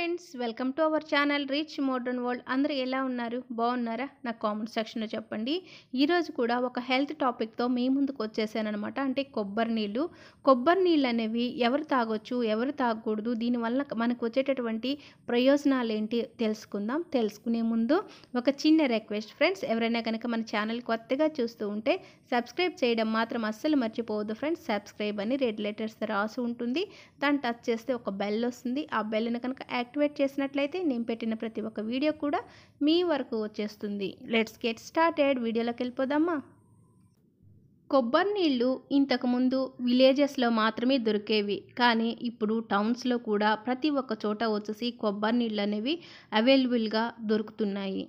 friends welcome to our channel Reach Modern World అందరూ ఎలా ఉన్నారు బాగున్నారా నా కామెంట్ సెక్షన్లో చెప్పండి ఈరోజు కూడా ఒక హెల్త్ టాపిక్తో మీ ముందుకు వచ్చేసానమాట అంటే కొబ్బరి నీళ్ళు కొబ్బరి నీళ్ళు అనేవి ఎవరు తాగొచ్చు ఎవరు తాగకూడదు దీనివల్ల మనకు వచ్చేటటువంటి ప్రయోజనాలు ఏంటి తెలుసుకుందాం తెలుసుకునే ముందు ఒక చిన్న రిక్వెస్ట్ ఫ్రెండ్స్ ఎవరైనా కనుక మన ఛానల్ కొత్తగా చూస్తూ ఉంటే సబ్స్క్రైబ్ చేయడం మాత్రం అస్సలు మర్చిపోవద్దు ఫ్రెండ్స్ సబ్స్క్రైబ్ అని రెడ్ లెటర్స్ రాసి ఉంటుంది దాన్ని టచ్ చేస్తే ఒక బెల్ వస్తుంది ఆ బెల్ని కనుక యాక్టివేట్ చేసినట్లయితే నేను పెట్టిన ప్రతి ఒక్క వీడియో కూడా మీ వరకు వచ్చేస్తుంది లెట్స్ గెట్ స్టార్టెడ్ వీడియోలోకి వెళ్ళిపోదామా కొబ్బరి నీళ్లు ఇంతకుముందు విలేజెస్లో మాత్రమే దొరికేవి కానీ ఇప్పుడు టౌన్స్లో కూడా ప్రతి ఒక్క చోట వచ్చేసి కొబ్బరి నీళ్ళు అనేవి అవైలబుల్గా దొరుకుతున్నాయి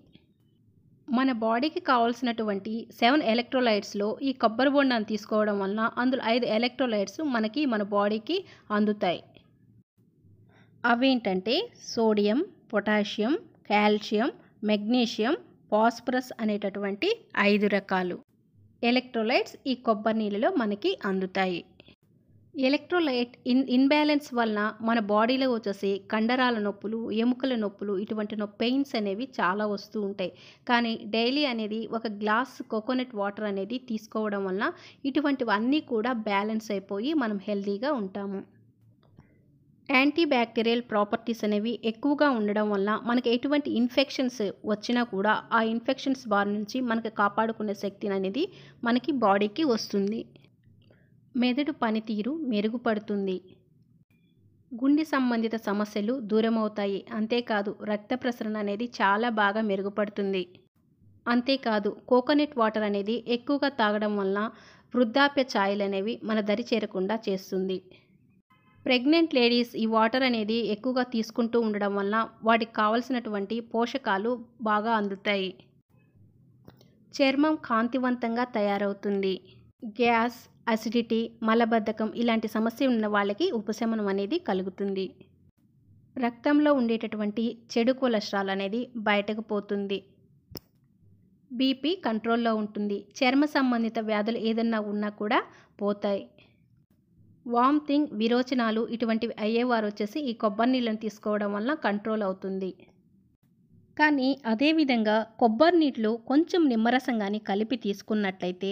మన బాడీకి కావాల్సినటువంటి సెవెన్ ఎలక్ట్రోలైట్స్లో ఈ కొబ్బరి బొండాన్ని తీసుకోవడం వలన అందులో ఐదు ఎలక్ట్రోలైట్స్ మనకి మన బాడీకి అందుతాయి అవేంటంటే sodium potassium calcium magnesium phosphorus అనేటటువంటి ఐదు రకాలు ఎలక్ట్రోలైట్స్ ఈ కొబ్బరి నీళ్ళలో మనకి అందుతాయి ఎలక్ట్రోలైట్ ఇన్ ఇన్బ్యాలెన్స్ వలన మన బాడీలో వచ్చేసి కండరాల నొప్పులు ఎముకల నొప్పులు ఇటువంటి నొప్పి పెయిన్స్ అనేవి చాలా వస్తూ ఉంటాయి కానీ డైలీ అనేది ఒక గ్లాస్ కోకోనట్ వాటర్ అనేది తీసుకోవడం వలన ఇటువంటివన్నీ కూడా బ్యాలెన్స్ అయిపోయి మనం హెల్తీగా ఉంటాము యాంటీ బ్యాక్టీరియల్ ప్రాపర్టీస్ అనేవి ఎక్కువగా ఉండడం వల్ల మనకి ఎటువంటి ఇన్ఫెక్షన్స్ వచ్చినా కూడా ఆ ఇన్ఫెక్షన్స్ బారి నుంచి మనకి కాపాడుకునే శక్తిని అనేది మనకి బాడీకి వస్తుంది మెదడు పనితీరు మెరుగుపడుతుంది గుండె సంబంధిత సమస్యలు దూరమవుతాయి అంతేకాదు రక్త ప్రసరణ అనేది చాలా బాగా మెరుగుపడుతుంది అంతేకాదు కోకోనట్ వాటర్ అనేది ఎక్కువగా తాగడం వల్ల వృద్ధాప్య ఛాయలు అనేవి మన దరి చేరకుండా చేస్తుంది ప్రెగ్నెంట్ లేడీస్ ఈ వాటర్ అనేది ఎక్కువగా తీసుకుంటూ ఉండడం వల్ల వాటికి కావలసినటువంటి పోషకాలు బాగా అందుతాయి చర్మం కాంతివంతంగా తయారవుతుంది గ్యాస్ అసిడిటీ మలబద్ధకం ఇలాంటి సమస్య ఉన్న వాళ్ళకి ఉపశమనం అనేది కలుగుతుంది రక్తంలో ఉండేటటువంటి చెడు కొలెస్ట్రాల్ అనేది బయటకు పోతుంది బీపీ కంట్రోల్లో ఉంటుంది చర్మ సంబంధిత వ్యాధులు ఏదన్నా ఉన్నా కూడా పోతాయి వామ్థింగ్ విరోచనాలు ఇటువంటివి అయ్యేవారు వచ్చేసి ఈ కొబ్బరి నీళ్ళని తీసుకోవడం వల్ల కంట్రోల్ అవుతుంది కానీ అదేవిధంగా కొబ్బరి నీటిలో కొంచెం నిమ్మరసం కానీ కలిపి తీసుకున్నట్లయితే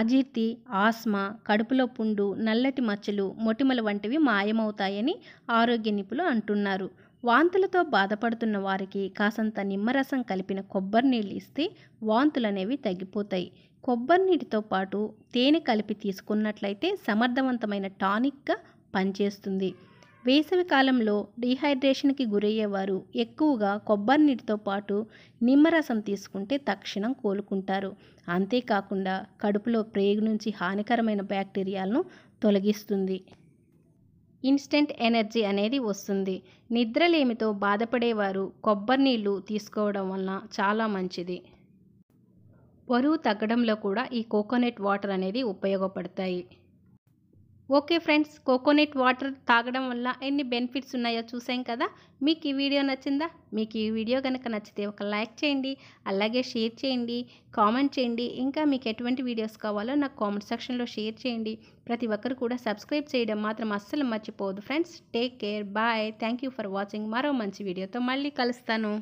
అజీర్తి ఆస్మా కడుపులో పుండు నల్లటి మచ్చలు మొటిమలు వంటివి మాయమవుతాయని ఆరోగ్య నిపుణులు అంటున్నారు వాంతులతో బాధపడుతున్న వారికి కాసంత నిమ్మరసం కలిపిన కొబ్బరి నీళ్ళు ఇస్తే వాంతులు అనేవి తగ్గిపోతాయి కొబ్బరి నీటితో పాటు తేనె కలిపి తీసుకున్నట్లయితే సమర్థవంతమైన టానిక్గా పనిచేస్తుంది వేసవి కాలంలో డీహైడ్రేషన్కి గురయ్యేవారు ఎక్కువగా కొబ్బరి నీటితో పాటు నిమ్మరసం తీసుకుంటే తక్షణం కోలుకుంటారు అంతేకాకుండా కడుపులో ప్రేగు నుంచి హానికరమైన బ్యాక్టీరియాలను తొలగిస్తుంది ఇన్స్టెంట్ ఎనర్జీ అనేది వస్తుంది నిద్రలేమితో బాధపడేవారు కొబ్బరి నీళ్ళు తీసుకోవడం వలన చాలా మంచిది బరువు తగ్గడంలో కూడా ఈ కోకోనట్ వాటర్ అనేది ఉపయోగపడతాయి ఓకే ఫ్రెండ్స్ కోకోనట్ వాటర్ తాగడం వల్ల ఎన్ని బెనిఫిట్స్ ఉన్నాయో చూసాం కదా మీకు ఈ వీడియో నచ్చిందా మీకు ఈ వీడియో కనుక నచ్చితే ఒక లైక్ చేయండి అలాగే షేర్ చేయండి కామెంట్ చేయండి ఇంకా మీకు ఎటువంటి వీడియోస్ కావాలో నాకు కామెంట్ సెక్షన్లో షేర్ చేయండి ప్రతి ఒక్కరు కూడా సబ్స్క్రైబ్ చేయడం మాత్రం అస్సలు మర్చిపోదు friends take care bye thank you for watching మరో మంచి వీడియోతో మళ్ళీ కలుస్తాను